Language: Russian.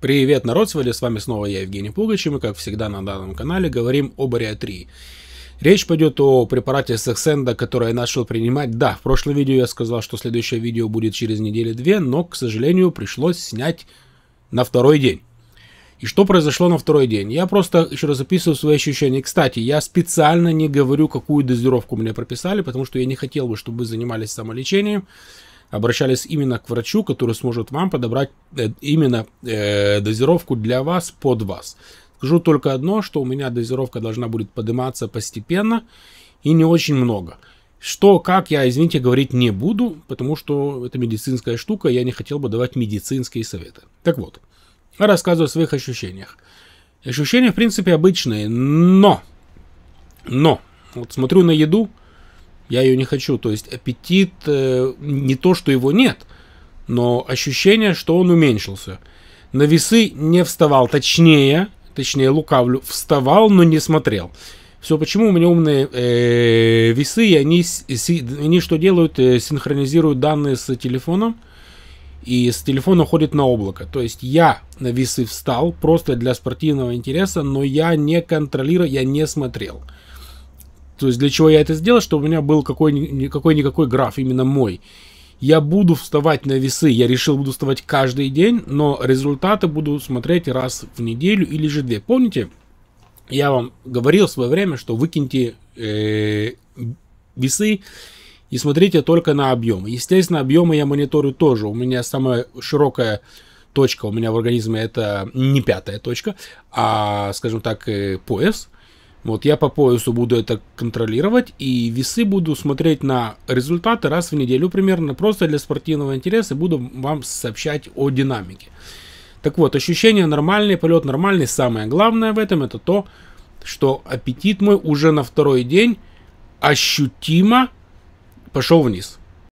Привет, народ! Сегодня с вами снова я, Евгений Пугач, и мы, как всегда, на данном канале говорим о бариатрии. Речь пойдет о препарате Сексенда, который я начал принимать. Да, в прошлом видео я сказал, что следующее видео будет через неделю-две, но, к сожалению, пришлось снять на второй день. И что произошло на второй день? Я просто еще раз записываю свои ощущения. Кстати, я специально не говорю, какую дозировку мне прописали, потому что я не хотел бы, чтобы вы занимались самолечением обращались именно к врачу, который сможет вам подобрать э, именно э, дозировку для вас, под вас. Скажу только одно, что у меня дозировка должна будет подниматься постепенно и не очень много. Что, как, я, извините, говорить не буду, потому что это медицинская штука, я не хотел бы давать медицинские советы. Так вот, рассказываю о своих ощущениях. Ощущения, в принципе, обычные, но, но, вот смотрю на еду, я ее не хочу. То есть аппетит э, не то, что его нет, но ощущение, что он уменьшился. На весы не вставал, точнее, точнее лукавлю, вставал, но не смотрел. Все почему у меня умные э, весы, и они, си, они что делают, э, синхронизируют данные с телефоном, и с телефона ходит на облако. То есть я на весы встал просто для спортивного интереса, но я не контролировал, я не смотрел. То есть для чего я это сделал, чтобы у меня был какой-никакой граф, именно мой. Я буду вставать на весы, я решил буду вставать каждый день, но результаты буду смотреть раз в неделю или же две. Помните, я вам говорил в свое время, что выкиньте э, весы и смотрите только на объем. Естественно, объемы я мониторю тоже. У меня самая широкая точка у меня в организме это не пятая точка, а, скажем так, э, пояс – вот я по поясу буду это контролировать и весы буду смотреть на результаты раз в неделю примерно, просто для спортивного интереса буду вам сообщать о динамике. Так вот, ощущения нормальные, полет нормальный. Самое главное в этом это то, что аппетит мой уже на второй день ощутимо пошел вниз.